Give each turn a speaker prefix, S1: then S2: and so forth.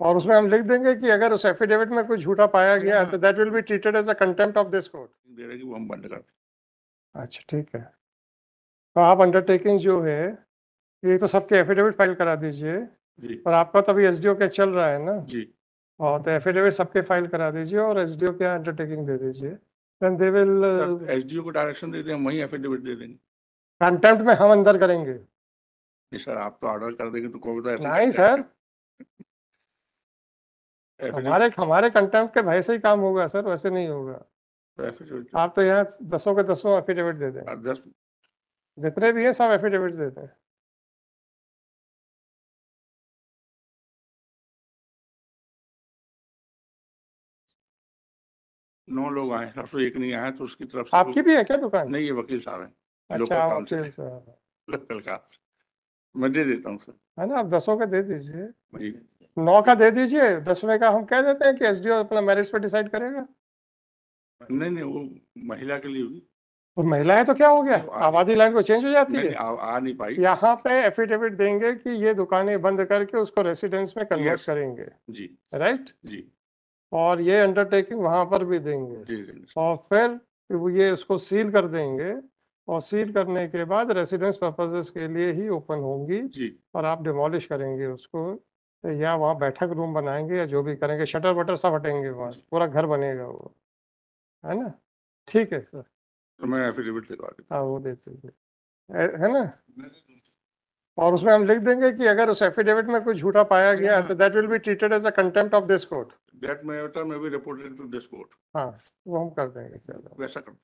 S1: और उसमें हम लिख देंगे कि अगर उस एफिडेविट में कोई झूठा पाया गया हाँ। तो that will be treated as a contempt of this court दे रहे वो हम बंद कर अच्छा ठीक है तो आप अंडरटेकिंग जो है ये तो सबके एफिडेविट फाइल करा दीजिए और आपका तो अभी एस डी ओ के चल रहा है ना जी और तो एफिडेविट सबके फाइल करा दीजिए और एस डी ओ के अंडरटेकिंग दे दीजिए then they will S D O को डायरेक्शन दे दें वहीं एफिडेविट दे देंगे कंटेंप्ट में हम अंदर करेंगे नहीं सर आप तो ऑर्डर कर देंगे तो कोई तो नहीं सर हमारे हमारे कंटेंप्ट के भाई से ही काम होगा सर वैसे नहीं होगा आप तो यहाँ दसों के दसों एफिडेविट दे दें हाँ, जितने भी हैं सब एफिडेविट दे दें नौ लोग आए सबसे तो एक नहीं आया तो उसकी तरफ से आपकी तो- भी है क्या दुकान नहीं ये वकील साहब है अच्छा लोकल का मैं दे देता हूँ सर है ना आप दसों का दे दीजिए नौ का दे दीजिए दसवें का हम कह देते हैं कि एसडीओ अपना मैरिट्स पे डिसाइड करेगा नहीं नहीं वो महिला के लिए हुई तो महिला है तो क्या हो गया आबादी लाइन को चेंज हो जाती नहीं, है आ, आ नहीं पाई यहाँ पे एफिडेविट देंगे कि ये दुकानें बंद करके उसको रेसिडेंस में कन्वर्ट करेंगे जी राइट जी और ये अंडरटेकिंग वहां पर भी देंगे और फिर ये उसको सील कर देंगे और सील करने के बाद रेसिडेंस पर्पजेस के लिए ही ओपन होंगी जी और आप डिमोलिश करेंगे उसको तो या वहाँ बैठक रूम बनाएंगे या जो भी करेंगे शटर वटर सब हटेंगे वहाँ पूरा घर बनेगा वो है ना ठीक है सर तो मैं एफिडेविट लिखवा हाँ वो दे दीजिए है ना और उसमें हम लिख देंगे कि अगर उस एफिडेविट में कोई झूठा पाया गया है तो that will be treated as a contempt of this court that matter may be reported to this court हाँ वो हम कर देंगे वैसा कर